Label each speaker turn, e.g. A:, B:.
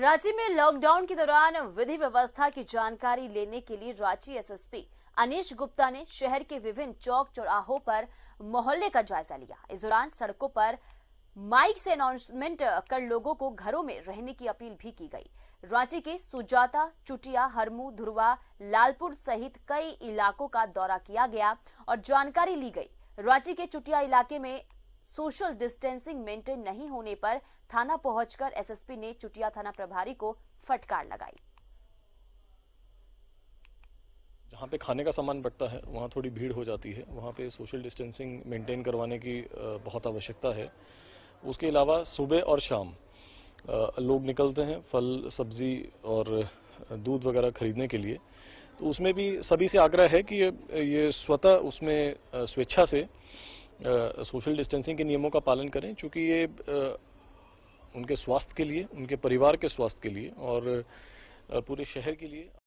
A: रांची में लॉकडाउन के दौरान विधि व्यवस्था की जानकारी लेने के लिए रांची एसएसपी अनिश गुप्ता ने शहर के विभिन्न चौक चौराहों पर मोहल्ले का जायजा लिया इस दौरान सड़कों पर माइक से अनाउंसमेंट कर लोगों को घरों में रहने की अपील भी की गई रांची के सुजाता चुटिया हरमू धुरवा लालपुर सहित कई इलाकों का दौरा किया गया और जानकारी ली गई रांची के चुटिया इलाके में सोशल डिस्टेंसिंग मेंटेन नहीं होने पर थाना पहुंचकर एसएसपी ने चुटिया थाना प्रभारी को फटकार लगाई
B: जहाँ पे खाने का सामान बटता है वहाँ थोड़ी भीड़ हो जाती है वहाँ पे सोशल डिस्टेंसिंग मेंटेन करवाने की बहुत आवश्यकता है उसके अलावा सुबह और शाम लोग निकलते हैं फल सब्जी और दूध वगैरह खरीदने के लिए तो उसमें भी सभी से आग्रह है कि ये ये स्वतः उसमें स्वेच्छा से सोशल डिस्टेंसिंग के नियमों का पालन करें क्योंकि ये उनके स्वास्थ्य के लिए उनके परिवार के स्वास्थ्य के लिए और पूरे शहर के लिए